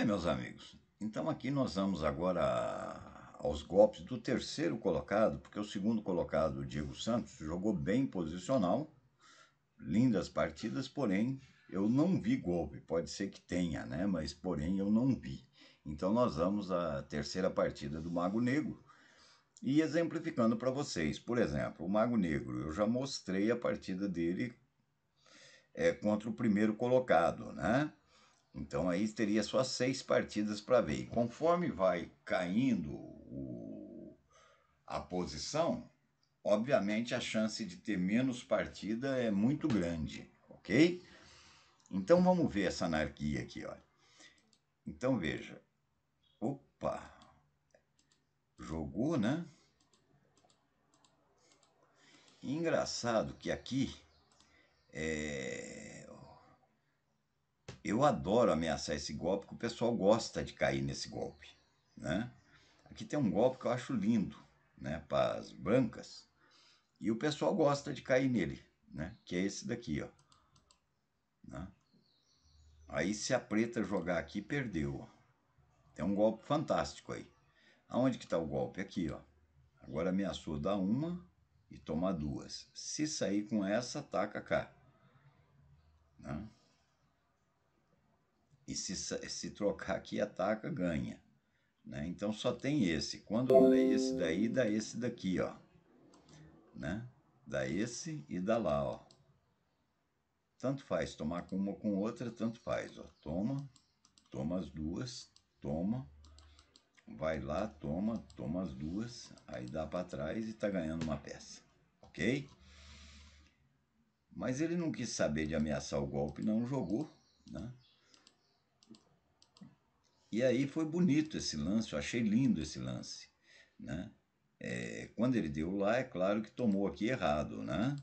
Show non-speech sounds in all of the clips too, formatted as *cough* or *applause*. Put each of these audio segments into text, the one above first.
Bem, meus amigos, então aqui nós vamos agora aos golpes do terceiro colocado, porque o segundo colocado, o Diego Santos, jogou bem posicional, lindas partidas, porém eu não vi golpe, pode ser que tenha, né? Mas porém eu não vi. Então nós vamos à terceira partida do Mago Negro e exemplificando para vocês. Por exemplo, o Mago Negro, eu já mostrei a partida dele é, contra o primeiro colocado, né? Então aí teria só seis partidas para ver. E conforme vai caindo o, a posição, obviamente a chance de ter menos partida é muito grande, ok? Então vamos ver essa anarquia aqui, olha. Então veja. Opa! Jogou, né? engraçado que aqui é, eu adoro ameaçar esse golpe, porque o pessoal gosta de cair nesse golpe. Né? Aqui tem um golpe que eu acho lindo né, para as brancas, e o pessoal gosta de cair nele, né, que é esse daqui. Ó, né? Aí se a preta jogar aqui, perdeu. Tem um golpe fantástico aí. Aonde que está o golpe? Aqui, ó. Agora ameaçou dar uma e tomar duas. Se sair com essa, taca cá. Né? e se, se trocar aqui, ataca, ganha. Né? Então só tem esse. Quando é esse daí, dá esse daqui, ó. Né? Dá esse e dá lá, ó. Tanto faz tomar com uma ou com outra, tanto faz, ó. Toma, toma as duas, toma, vai lá, toma, toma as duas, aí dá para trás e tá ganhando uma peça, ok? Mas ele não quis saber de ameaçar o golpe, não jogou, né? E aí foi bonito esse lance, eu achei lindo esse lance. Né? É, quando ele deu lá, é claro que tomou aqui errado, né?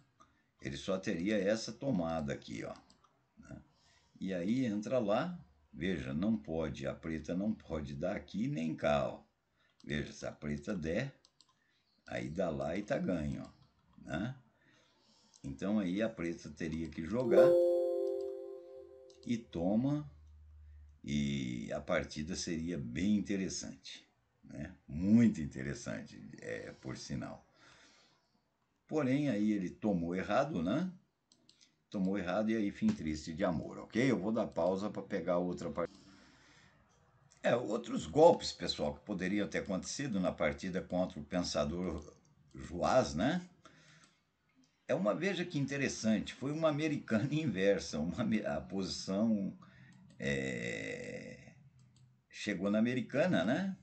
Ele só teria essa tomada aqui, ó. Né? E aí entra lá, veja, não pode, a preta não pode dar aqui nem cá, ó. Veja, se a preta der, aí dá lá e tá ganho, né? Então aí a preta teria que jogar e toma e a partida seria bem interessante, né? muito interessante, é, por sinal. Porém, aí ele tomou errado, né? Tomou errado e aí fim triste de amor, ok? Eu vou dar pausa para pegar outra partida. É, outros golpes, pessoal, que poderiam ter acontecido na partida contra o pensador Joás, né? É uma, veja que interessante, foi uma americana *laughs* inversa, uma, a posição é, chegou na Americana, né?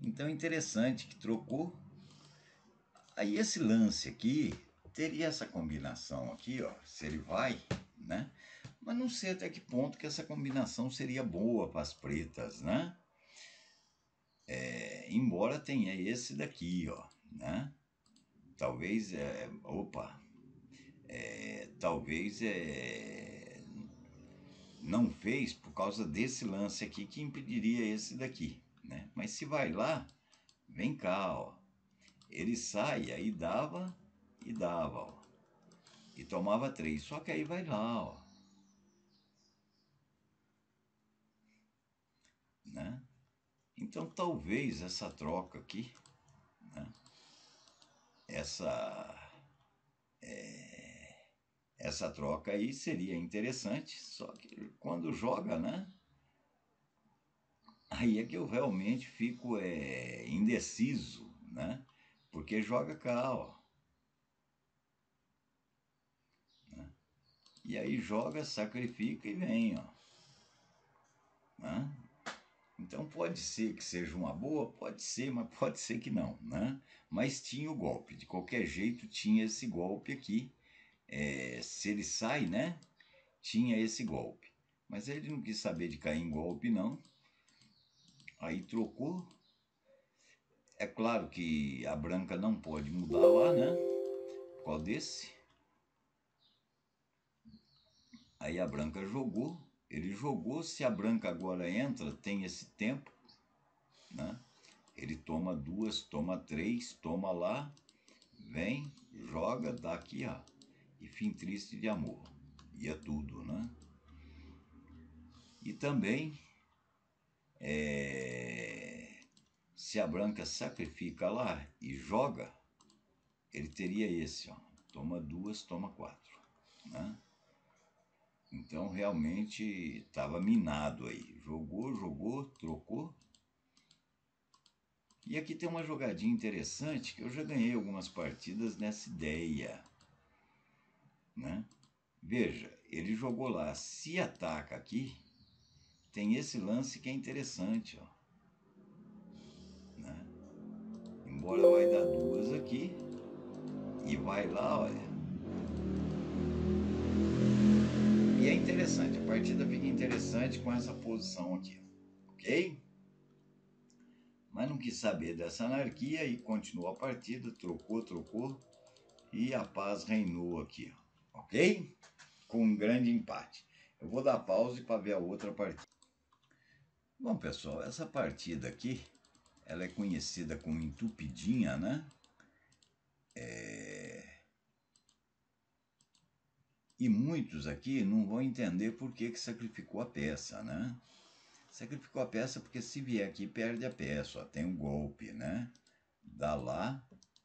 Então interessante que trocou. Aí esse lance aqui teria essa combinação aqui, ó. Se ele vai, né? Mas não sei até que ponto que essa combinação seria boa para as pretas, né? É, embora tenha esse daqui, ó, né? Talvez, é, opa, é, talvez é não fez por causa desse lance aqui que impediria esse daqui, né? Mas se vai lá, vem cá, ó. Ele sai, aí dava e dava, ó. E tomava três, só que aí vai lá, ó. Né? Então talvez essa troca aqui, né? essa é, essa troca aí seria interessante, só que quando joga, né? Aí é que eu realmente fico é, indeciso, né? Porque joga cá, ó. Né? E aí joga, sacrifica e vem, ó. Né? Então pode ser que seja uma boa, pode ser, mas *laughs* pode ser que não, né? Mas tinha o golpe, de qualquer jeito tinha esse golpe aqui, é, se ele sai, né? Tinha esse golpe. Mas ele não quis saber de cair em golpe, não. Aí trocou. É claro que a branca não pode mudar lá, né? Por causa desse. Aí a branca jogou. Ele jogou. Se a branca agora entra, tem esse tempo, né? Ele toma duas, toma três, toma lá, vem, joga, dá aqui, ó e fim triste de amor. E é tudo, né? E também é, se a branca sacrifica lá e joga, ele teria esse, ó, toma duas, toma quatro. Né? Então realmente estava minado aí. Jogou, jogou, trocou. E aqui tem uma jogadinha interessante que eu já ganhei algumas partidas nessa ideia. Né? Veja, ele jogou lá, se ataca aqui, tem esse lance que é interessante. Ó, né? Embora vai dar duas aqui, e vai lá, olha. E é interessante, a partida fica interessante com essa posição aqui, ok? Mas não quis saber dessa anarquia e continuou a partida, trocou, trocou, e a paz reinou aqui, ó ok? Com um grande empate. Eu vou dar pausa para ver a outra partida. Bom, pessoal, essa partida aqui, ela é conhecida como entupidinha, né? É... E muitos aqui não vão entender por que, que sacrificou a peça, né? Sacrificou a peça porque se vier aqui, perde a peça, ó, tem um golpe, né? Dá lá,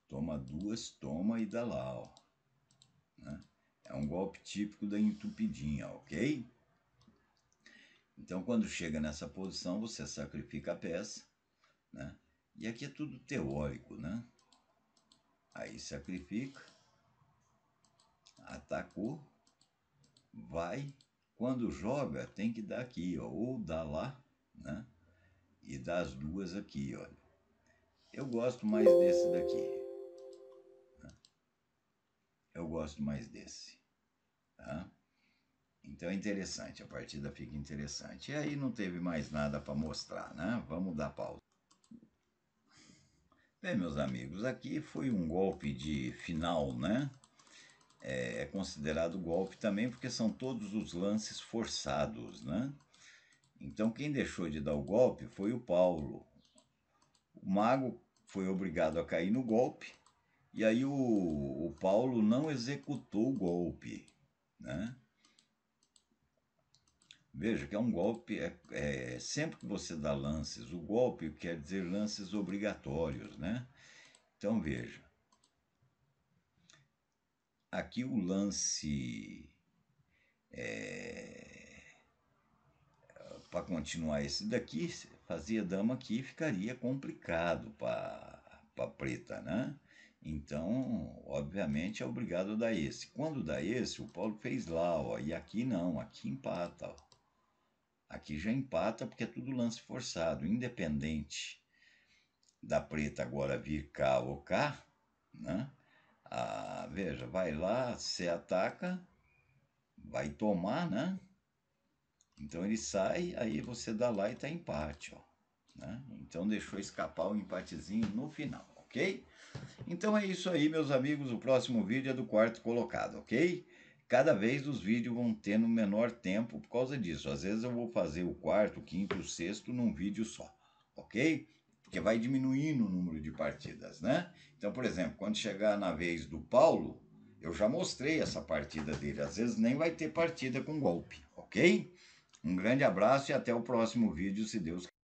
toma duas, toma e dá lá, ó. Né? É um golpe típico da entupidinha, ok? Então, quando chega nessa posição, você sacrifica a peça, né? E aqui é tudo teórico, né? Aí sacrifica, atacou, vai. Quando joga, tem que dar aqui, ó, ou dá lá, né? E dá as duas aqui, olha. Eu gosto mais desse daqui gosto mais desse. Tá? Então é interessante, a partida fica interessante. E aí não teve mais nada para mostrar, né? Vamos dar pausa. Bem, meus amigos, aqui foi um golpe de final, né? É, é considerado golpe também porque são todos os lances forçados, né? Então quem deixou de dar o golpe foi o Paulo. O mago foi obrigado a cair no golpe e aí o, o Paulo não executou o golpe, né? Veja que é um golpe, é, é, sempre que você dá lances, o golpe quer dizer lances obrigatórios, né? Então veja, aqui o lance, é, para continuar esse daqui, fazia dama aqui, ficaria complicado para preta, né? Então, obviamente, é obrigado a dar esse. Quando dá esse, o Paulo fez lá, ó, e aqui não, aqui empata. Ó. Aqui já empata porque é tudo lance forçado, independente da preta agora vir cá ou cá, né? Ah, veja, vai lá, você ataca, vai tomar, né? Então ele sai, aí você dá lá e tá empate, ó. Né? Então deixou escapar o empatezinho no final ok? Então é isso aí, meus amigos. O próximo vídeo é do quarto colocado, ok? Cada vez os vídeos vão tendo menor tempo por causa disso. Às vezes eu vou fazer o quarto, o quinto, o sexto num vídeo só, ok? Porque vai diminuindo o número de partidas, né? Então, por exemplo, quando chegar na vez do Paulo, eu já mostrei essa partida dele. Às vezes nem vai ter partida com golpe, ok? Um grande abraço e até o próximo vídeo, se Deus quiser.